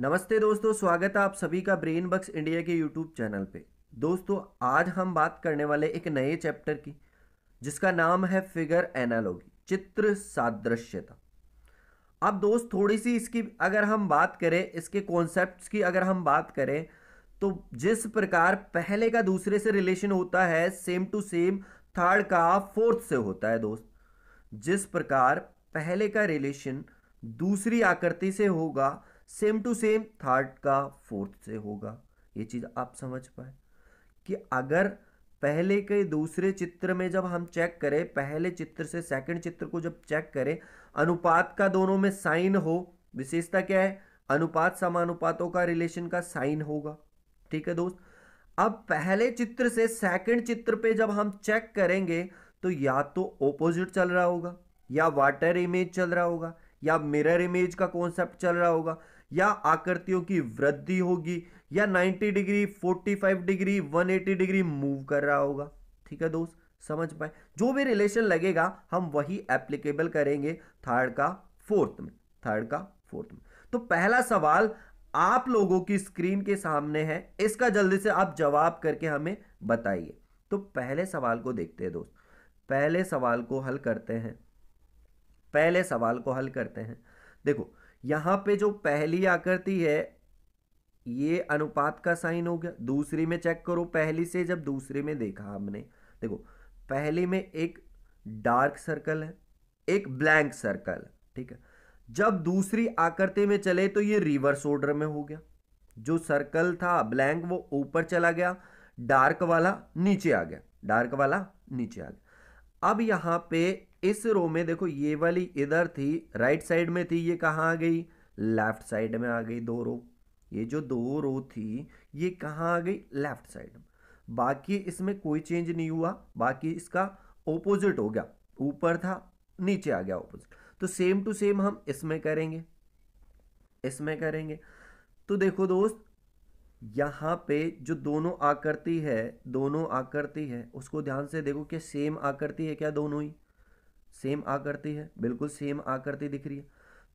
नमस्ते दोस्तों स्वागत है आप सभी का ब्रेन बक्स इंडिया के यूट्यूब चैनल पे दोस्तों आज हम बात करने वाले एक नए चैप्टर की जिसका नाम है फिगर एनालॉगी चित्र सादृश्यता अब दोस्त थोड़ी सी इसकी अगर हम बात करें इसके कॉन्सेप्ट्स की अगर हम बात करें तो जिस प्रकार पहले का दूसरे से रिलेशन होता है सेम टू सेम थर्ड का फोर्थ से होता है दोस्त जिस प्रकार पहले का रिलेशन दूसरी आकृति से होगा सेम टू सेम थर्ड का फोर्थ से होगा ये चीज़ आप समझ पाए कि अगर पहले के दूसरे चित्र में जब हम चेक करें पहले चित्र से सेकंड चित्र को जब चेक करें अनुपात का दोनों में साइन हो विशेषता क्या है अनुपात समानुपातों का रिलेशन का साइन होगा ठीक है दोस्त अब पहले चित्र से सेकंड चित्र पे जब हम चेक करेंगे तो या तो ओपोजिट चल रहा होगा या वाटर इमेज चल रहा होगा या मिरर इमेज का कॉन्सेप्ट चल रहा होगा या आकृतियों की वृद्धि होगी या 90 डिग्री 45 डिग्री 180 डिग्री मूव कर रहा होगा ठीक है दोस्त समझ पाए जो भी रिलेशन लगेगा हम वही एप्लीकेबल करेंगे थर्ड का फोर्थ में थर्ड का फोर्थ में तो पहला सवाल आप लोगों की स्क्रीन के सामने है इसका जल्दी से आप जवाब करके हमें बताइए तो पहले सवाल को देखते हैं दोस्त पहले सवाल को हल करते हैं पहले सवाल को हल करते हैं देखो यहाँ पे जो पहली आकृति है ये अनुपात का साइन हो गया दूसरी में चेक करो पहली से जब दूसरी में देखा हमने देखो पहली में एक डार्क सर्कल है एक ब्लैंक सर्कल ठीक है जब दूसरी आकृति में चले तो ये रिवर्स ऑर्डर में हो गया जो सर्कल था ब्लैंक वो ऊपर चला गया डार्क वाला नीचे आ गया डार्क वाला नीचे आ गया अब यहाँ पे इस रो में देखो ये वाली इधर थी राइट साइड में थी ये कहाँ आ गई लेफ्ट साइड में आ गई दो रो ये जो दो रो थी ये कहाँ आ गई लेफ्ट साइड में बाकी इसमें कोई चेंज नहीं हुआ बाकी इसका ओपोजिट हो गया ऊपर था नीचे आ गया ओपोजिट तो सेम टू सेम हम इसमें करेंगे इसमें करेंगे तो देखो दोस्त यहाँ पे जो दोनों आकृति है दोनों आकृति है उसको ध्यान से देखो कि सेम आकृति है क्या दोनों ही सेम आकृति है बिल्कुल सेम आकृति दिख रही है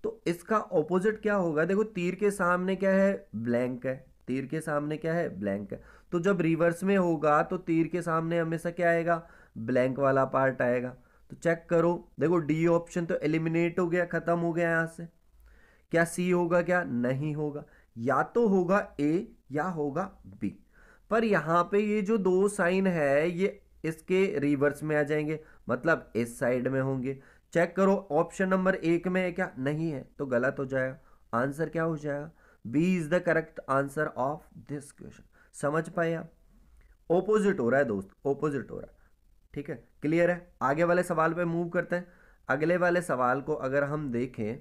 तो इसका ऑपोजिट क्या होगा देखो तीर के सामने क्या है ब्लैंक है तीर के सामने क्या है ब्लैंक है तो जब रिवर्स में होगा तो तीर के सामने हमेशा क्या आएगा ब्लैंक वाला पार्ट आएगा तो चेक करो देखो डी ऑप्शन तो एलिमिनेट हो गया खत्म हो गया यहां से क्या सी होगा क्या नहीं होगा या तो होगा ए या होगा बी पर यहां पे ये जो दो साइन है ये इसके रिवर्स में आ जाएंगे मतलब इस साइड में होंगे चेक करो ऑप्शन नंबर एक में है क्या नहीं है तो गलत हो जाएगा आंसर क्या हो जाएगा B is the correct answer of this question समझ पाए आप ओपोजिट हो रहा है दोस्त ओपोजिट हो रहा है ठीक है क्लियर है आगे वाले सवाल पे मूव करते हैं अगले वाले सवाल को अगर हम देखें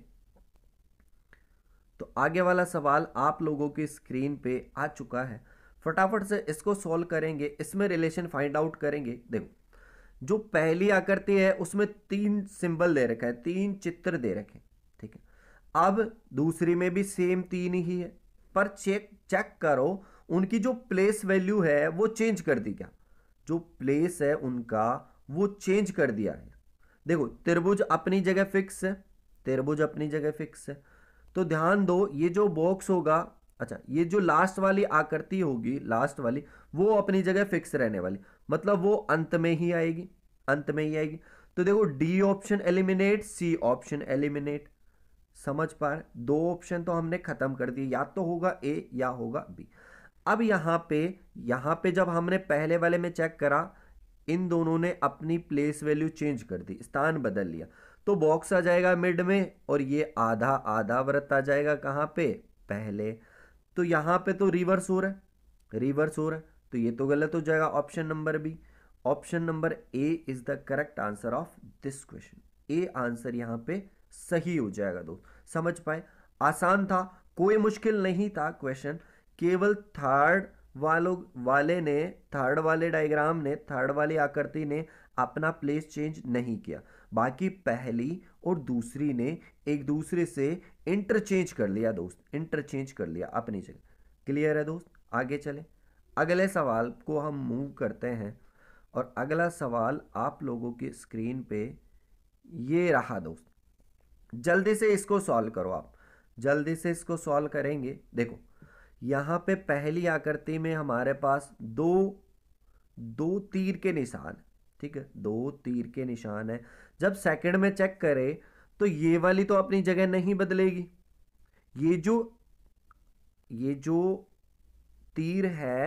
तो आगे वाला सवाल आप लोगों की स्क्रीन पे आ चुका है फटाफट से इसको सॉल्व करेंगे इसमें रिलेशन फाइंड आउट करेंगे देखो जो पहली आकृति है उसमें तीन सिंबल दे रखा है तीन चित्र दे रखे ठीक है अब दूसरी में भी सेम तीन ही है पर चेक चेक करो उनकी जो प्लेस वैल्यू है वो चेंज कर दी क्या जो प्लेस है उनका वो चेंज कर दिया है देखो त्रिभुज अपनी जगह फिक्स है त्रिभुज अपनी जगह फिक्स है तो ध्यान दो ये जो बॉक्स होगा अच्छा ये जो लास्ट वाली आकृति होगी लास्ट वाली वो अपनी जगह फिक्स रहने वाली मतलब वो अंत में ही आएगी अंत में ही आएगी तो देखो D option eliminate C option eliminate समझ पा रहे दो ऑप्शन तो हमने खत्म कर दिए या तो होगा ए या होगा बी अब यहां पे यहां पे जब हमने पहले वाले में चेक करा इन दोनों ने अपनी प्लेस वैल्यू चेंज कर दी स्थान बदल लिया तो बॉक्स आ जाएगा मिड में और ये आधा आधा व्रत आ जाएगा कहाँ पे पहले तो यहाँ पे तो रिवर्स हो रहा है रिवर्स हो रहा है तो ये तो गलत हो जाएगा option number B option number A is the correct answer of this question A answer यहाँ पे सही हो जाएगा दोस्त समझ पाए आसान था कोई मुश्किल नहीं था क्वेश्चन केवल थर्ड वालों वाले ने थर्ड वाले डायग्राम ने थर्ड वाली आकृति ने अपना प्लेस चेंज नहीं किया बाकी पहली और दूसरी ने एक दूसरे से इंटरचेंज कर लिया दोस्त इंटरचेंज कर लिया अपनी जगह क्लियर है दोस्त आगे चले अगले सवाल को हम मूव करते हैं और अगला सवाल आप लोगों के स्क्रीन पे ये रहा दोस्त जल्दी से इसको सॉल्व करो आप जल्दी से इसको सॉल्व करेंगे देखो यहाँ पे पहली आकृति में हमारे पास दो दो तीर के निशान ठीक है दो तीर के निशान है जब सेकंड में चेक करें तो ये वाली तो अपनी जगह नहीं बदलेगी ये जो ये जो तीर है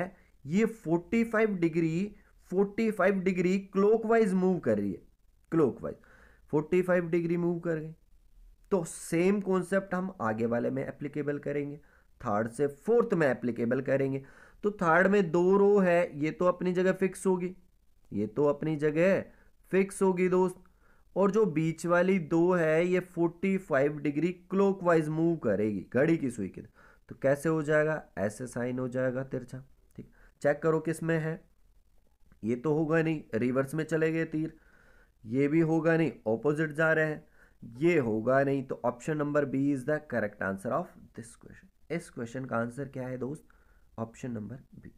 ये 45 डिग्री 45 डिग्री क्लॉकवाइज मूव कर रही है क्लॉकवाइज 45 डिग्री मूव कर गई तो सेम कॉन्सेप्ट हम आगे वाले में एप्लीकेबल करेंगे थर्ड से फोर्थ में एप्लीकेबल करेंगे तो थर्ड में दो रो है ये तो अपनी जगह फिक्स होगी ये तो अपनी जगह फिक्स होगी दोस्त और जो बीच वाली दो है ये 45 डिग्री क्लॉकवाइज मूव करेगी घड़ी की सुई की तो कैसे हो जाएगा ऐसे साइन हो जाएगा तिरछा ठीक चेक करो किस में है ये तो होगा नहीं रिवर्स में चले गए तीर ये भी होगा नहीं ऑपोजिट जा रहे हैं ये होगा नहीं तो option number B is the correct answer of this question इस क्वेश्चन का आंसर क्या है दोस्त ऑप्शन नंबर बी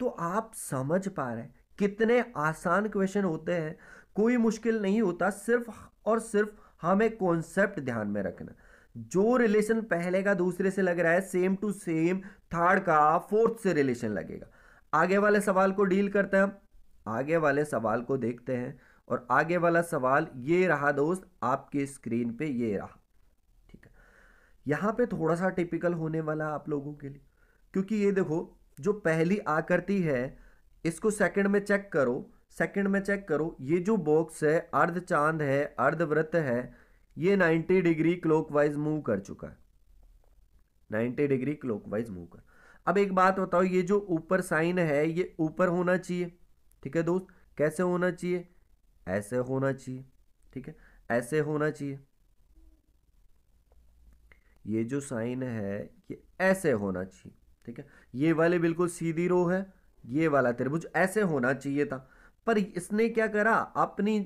तो आप समझ पा रहे हैं कितने आसान क्वेश्चन होते हैं कोई मुश्किल नहीं होता सिर्फ और सिर्फ हमें कॉन्सेप्ट ध्यान में रखना जो रिलेशन पहले का दूसरे से लग रहा है सेम टू सेम थर्ड का फोर्थ से रिलेशन लगेगा आगे वाले सवाल को डील करते हैं आगे वाले सवाल को देखते हैं और आगे वाला सवाल ये रहा दोस्त आपके स्क्रीन पे ये रहा ठीक है यहां पे थोड़ा सा टिपिकल होने वाला आप लोगों के लिए क्योंकि ये देखो जो पहली आकृति है इसको सेकंड में चेक करो सेकंड में चेक करो ये जो बॉक्स है अर्ध चांद है अर्धवृत्त है ये 90 डिग्री क्लॉकवाइज मूव कर चुका है 90 डिग्री क्लॉकवाइज मूव कर अब एक बात बताओ ये जो ऊपर साइन है ये ऊपर होना चाहिए ठीक है दोस्त कैसे होना चाहिए ऐसे होना चाहिए ठीक है ऐसे होना चाहिए ये जो साइन है ये ऐसे होना चाहिए ठीक है ये वाले बिल्कुल सीधी रो है ये वाला त्रिभुज ऐसे होना चाहिए था पर इसने क्या करा अपनी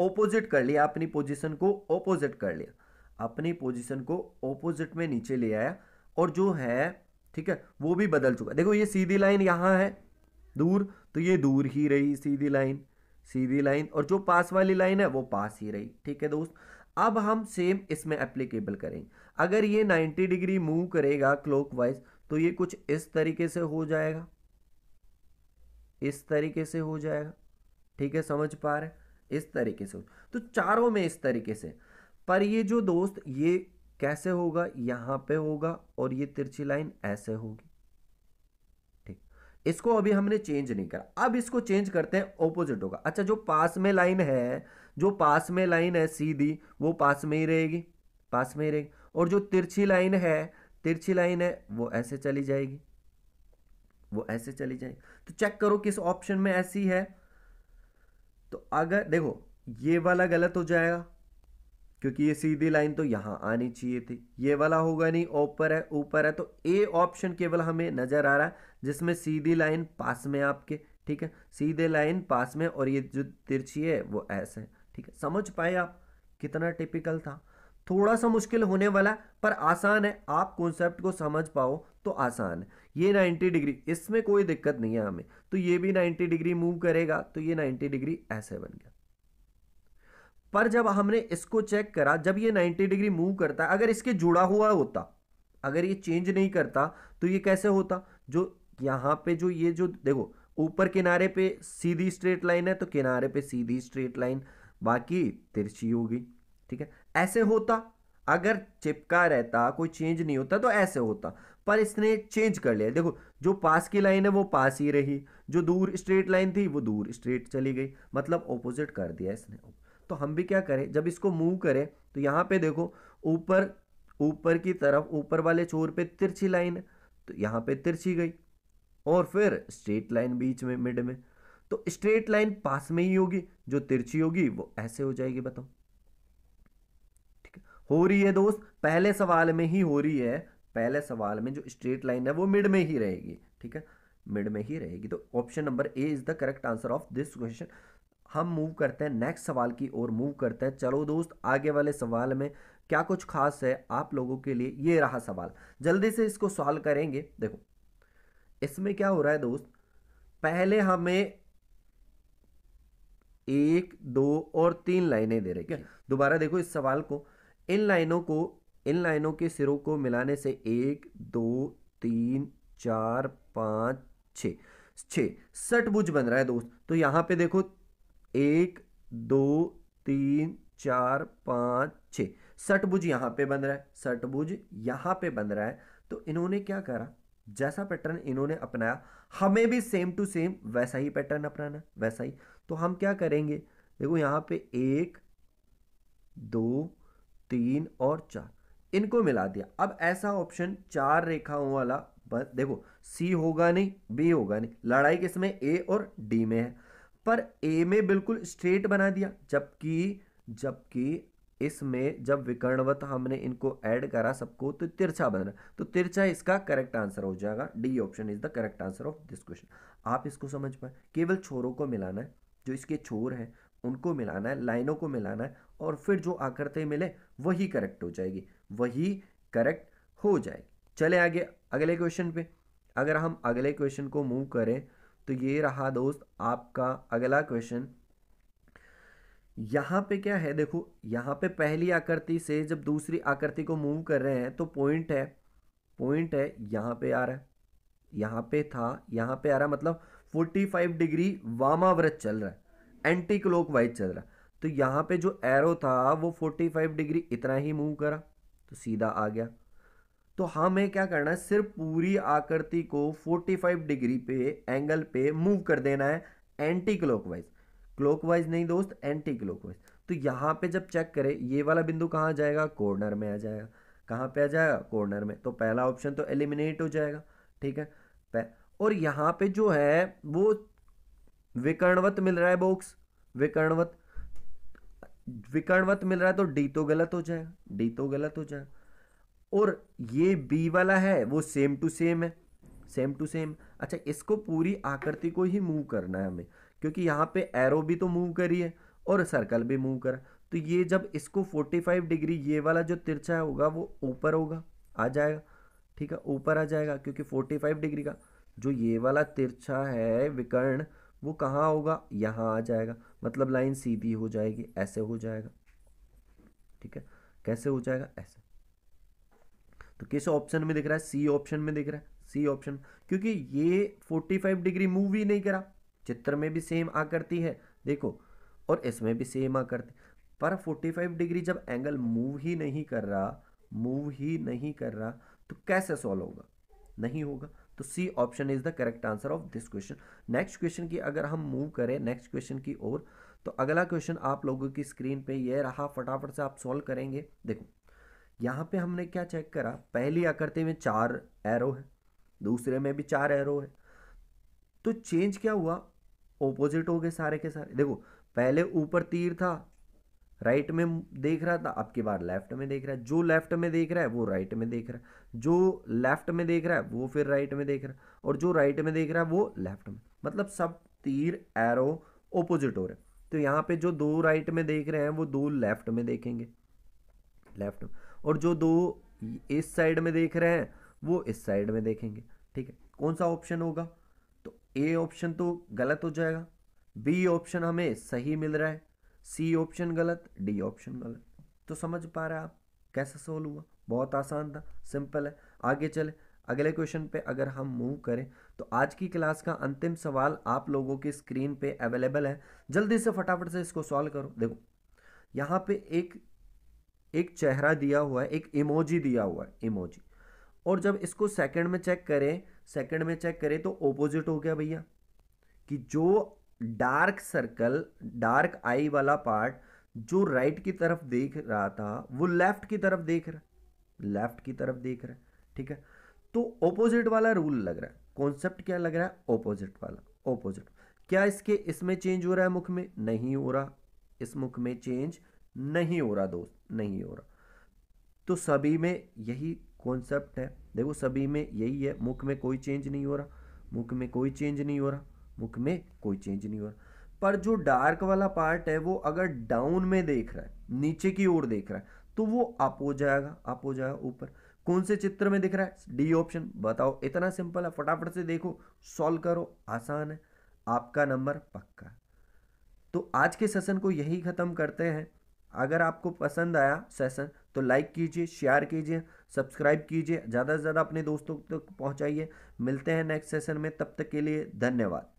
ओपोजिट कर लिया अपनी पोजीशन को ओपोजिट कर लिया अपनी पोजीशन को ओपोजिट में नीचे ले आया और जो है ठीक है वो भी बदल चुका देखो ये सीधी लाइन यहाँ है दूर तो ये दूर ही रही सीधी लाइन सीधी लाइन और जो पास वाली लाइन है वो पास ही रही ठीक है दोस्त अब हम सेम इसमें एप्लीकेबल करेंगे अगर ये 90 डिग्री मूव करेगा क्लॉकवाइज तो ये कुछ इस तरीके से हो जाएगा इस तरीके से हो जाएगा ठीक है समझ पा रहे इस तरीके से तो चारों में इस तरीके से पर ये जो दोस्त ये कैसे होगा यहां पे होगा और ये तिरछी लाइन ऐसे होगी ठीक इसको अभी हमने चेंज नहीं करा अब इसको चेंज करते हैं ऑपोजिट होगा अच्छा जो पास में लाइन है जो पास में लाइन है सीधी वो पास में ही रहेगी पास में ही रहेगी और जो तिरछी लाइन है तिरछी लाइन है वो ऐसे चली जाएगी वो ऐसे चली जाए तो चेक करो किस ऑप्शन में ऐसी है तो अगर देखो ये वाला गलत हो जाएगा क्योंकि ये सीधी लाइन तो यहां आनी चाहिए थी ये वाला होगा नहीं ऊपर है ऊपर है तो ए ऑप्शन केवल हमें नज़र आ रहा है जिसमें सीधी लाइन पास में आपके ठीक है सीधे लाइन पास में और ये जो तिरछी है वो ऐसे है ठीक है समझ पाए आप कितना टिपिकल था थोड़ा सा मुश्किल होने वाला पर आसान है आप कॉन्सेप्ट को समझ पाओ तो आसान ये 90 डिग्री इसमें कोई दिक्कत नहीं है हमें तो ये भी 90 डिग्री मूव करेगा तो ये 90 डिग्री ऐसे बन गया पर जब हमने इसको चेक करा जब ये 90 डिग्री मूव करता है अगर इसके जुड़ा हुआ होता अगर ये चेंज नहीं करता तो ये कैसे होता जो यहां पे जो ये जो देखो ऊपर किनारे पे सीधी स्ट्रेट लाइन है तो किनारे पे सीधी स्ट्रेट लाइन बाकी तिरछी होगी ठीक है ऐसे होता अगर चिपका रहता कोई चेंज नहीं होता तो ऐसे होता पर इसने चेंज कर लिया देखो जो पास की लाइन है वो पास ही रही जो दूर स्ट्रेट लाइन थी वो दूर स्ट्रेट चली गई मतलब ऑपोजिट कर दिया इसने तो हम भी क्या करें जब इसको मूव करें तो यहाँ पे देखो ऊपर ऊपर की तरफ ऊपर वाले छोर पे तिरछी लाइन है तो यहाँ पे तिरछी गई और फिर स्ट्रेट लाइन बीच में मिड में तो स्ट्रेट लाइन पास में ही होगी जो तिरछी होगी वो ऐसे हो जाएगी बताओ हो रही है दोस्त पहले सवाल में ही हो रही है पहले सवाल में जो स्ट्रेट लाइन है वो मिड में ही रहेगी ठीक है मिड में ही रहेगी तो option number A is the correct answer of this question हम मूव करते हैं नेक्स्ट सवाल की ओर मूव करते हैं चलो दोस्त आगे वाले सवाल में क्या कुछ खास है आप लोगों के लिए ये रहा सवाल जल्दी से इसको सॉल्व करेंगे देखो इसमें क्या हो रहा है दोस्त पहले हमें एक दो और तीन लाइनें दे रही है दोबारा देखो इस सवाल को इन लाइनों को इन लाइनों के सिरों को मिलाने से एक दो तीन चार पाँच छ छ सटभुज बन रहा है दोस्त तो यहाँ पे देखो एक दो तीन चार पाँच छ सटभुज यहाँ पे बन रहा है सटभुज यहाँ पे बन रहा है तो इन्होंने क्या करा जैसा पैटर्न इन्होंने अपनाया हमें भी सेम टू सेम वैसा ही पैटर्न अपनाना वैसा ही तो हम क्या करेंगे देखो यहाँ पे एक दो तीन और चार इनको मिला दिया अब ऐसा ऑप्शन चार रेखाओं वाला बस देखो सी होगा नहीं बी होगा नहीं लड़ाई किसमें ए और डी में है पर ए में बिल्कुल स्ट्रेट बना दिया जबकि जबकि इसमें जब विकर्णवत हमने इनको ऐड करा सबको तो तिरछा बन रहा तो तिरछा इसका करेक्ट आंसर हो जाएगा D option is the correct answer of this question आप इसको समझ पाए केवल छोरों को मिलाना है जो इसके छोर हैं उनको मिलाना है लाइनों को मिलाना है और फिर जो आकृति मिले वही करेक्ट हो जाएगी वही करेक्ट हो जाएगी चले आगे अगले क्वेश्चन पे अगर हम अगले क्वेश्चन को मूव करें तो ये रहा दोस्त आपका अगला क्वेश्चन यहाँ पे क्या है देखो यहाँ पे पहली आकृति से जब दूसरी आकृति को मूव कर रहे हैं तो पॉइंट है पॉइंट है यहाँ पे आ रहा है यहाँ पे था यहाँ पे आ रहा मतलब 45 डिग्री वामावृत चल रहा है एंटी क्लोक वाइज चल रहा तो यहाँ पे जो एरो था वो 45 डिग्री इतना ही मूव करा तो सीधा आ गया तो हमें क्या करना है सिर्फ पूरी आकृति को 45 डिग्री पे एंगल पे मूव कर देना है एंटी क्लॉकवाइज क्लॉकवाइज नहीं दोस्त एंटी क्लॉकवाइज तो यहाँ पे जब चेक करें ये वाला बिंदु कहाँ जाएगा कॉर्नर में आ जाएगा कहाँ पे आ जाएगा कॉर्नर में तो पहला ऑप्शन तो एलिमिनेट हो जाएगा ठीक है और यहाँ पे जो है वो विकर्णवत मिल रहा है बॉक्स विकर्णवत विकर्णवत मिल रहा है तो डी तो गलत हो जाएगा डी तो गलत हो जाएगा और ये बी वाला है वो सेम टू सेम है सेम टू सेम अच्छा इसको पूरी आकृति को ही मूव करना है हमें क्योंकि यहाँ पे एरो भी तो मूव करी है और सर्कल भी मूव करा तो ये जब इसको 45 डिग्री ये वाला जो तिरछा होगा वो ऊपर होगा आ जाएगा ठीक है ऊपर आ जाएगा क्योंकि 45 डिग्री का जो ये वाला तिरछा है विकर्ण वो कहाँ होगा यहाँ आ जाएगा मतलब लाइन सीधी हो जाएगी ऐसे हो जाएगा ठीक है कैसे हो जाएगा ऐसे तो किस ऑप्शन में दिख रहा है सी ऑप्शन में दिख रहा है सी ऑप्शन क्योंकि ये 45 डिग्री मूव ही नहीं करा चित्र में भी सेम आकृति है देखो और इसमें भी सेम आकृति पर 45 डिग्री जब एंगल मूव ही नहीं कर रहा मूव ही नहीं कर रहा तो कैसे सॉल्व होगा नहीं होगा तो C option is the correct answer of this question next question की अगर हम मूव करें नेक्स्ट क्वेश्चन की ओर तो अगला क्वेश्चन आप लोगों की स्क्रीन पे ये रहा फटाफट से आप सॉल्व करेंगे देखो यहाँ पे हमने क्या चेक करा पहली आकृति में चार एरो है दूसरे में भी चार एरो है तो चेंज क्या हुआ ओपोजिट हो गए सारे के सारे देखो पहले ऊपर तीर था राइट में देख रहा था आपकी बार लेफ्ट में देख रहा है जो लेफ्ट में देख रहा है वो राइट में देख रहा है जो लेफ्ट में देख रहा है वो फिर राइट में देख रहा है और जो राइट में देख रहा है वो लेफ्ट में मतलब सब तीर एरो ओपोजिट हो रहे तो यहाँ पे जो दो राइट में देख रहे हैं वो दो लेफ्ट में देखेंगे लेफ्ट में और जो दो इस साइड में देख रहे हैं वो इस साइड में देखेंगे ठीक है कौन सा ऑप्शन होगा तो ए ऑप्शन तो गलत हो जाएगा बी ऑप्शन हमें सही मिल रहा है सी ऑप्शन गलत डी ऑप्शन गलत तो समझ पा रहे आप कैसे सोल्व हुआ बहुत आसान था सिंपल है आगे चले अगले क्वेश्चन पे अगर हम मूव करें तो आज की क्लास का अंतिम सवाल आप लोगों की स्क्रीन पे अवेलेबल है जल्दी से फटाफट से इसको सॉल्व करो देखो यहाँ पे एक एक चेहरा दिया हुआ है एक इमोजी दिया हुआ है इमोजी और जब इसको सेकंड में चेक करें सेकंड में चेक करें तो ओपोजिट हो गया भैया कि जो डार्क सर्कल डार्क आई वाला पार्ट जो राइट की तरफ देख रहा था वो लेफ्ट की तरफ देख रहा है लेफ्ट की तरफ देख रहा है ठीक है तो ऑपोजिट वाला रूल लग रहा है कॉन्सेप्ट क्या लग रहा है ऑपोजिट वाला ऑपोजिट क्या इसके इसमें चेंज हो रहा है मुख में नहीं हो रहा इस मुख में चेंज नहीं हो रहा दोस्त नहीं हो रहा तो सभी में यही कॉन्सेप्ट है देखो सभी में यही है मुख में कोई चेंज नहीं हो रहा मुख में कोई चेंज नहीं हो रहा मुख में कोई चेंज नहीं हो रहा पर जो डार्क वाला पार्ट है वो अगर डाउन में देख रहा है नीचे की ओर देख रहा है तो वो अप हो जाएगा अप हो जाएगा ऊपर कौन से चित्र में दिख रहा है डी ऑप्शन बताओ इतना सिंपल है फटाफट से देखो सॉल्व करो आसान है आपका नंबर पक्का तो आज के सेशन को यही ख़त्म करते हैं अगर आपको पसंद आया सेशन तो लाइक कीजिए शेयर कीजिए सब्सक्राइब कीजिए ज़्यादा से ज़्यादा अपने दोस्तों तक पहुँचाइए मिलते हैं नेक्स्ट सेशन में तब तक के लिए धन्यवाद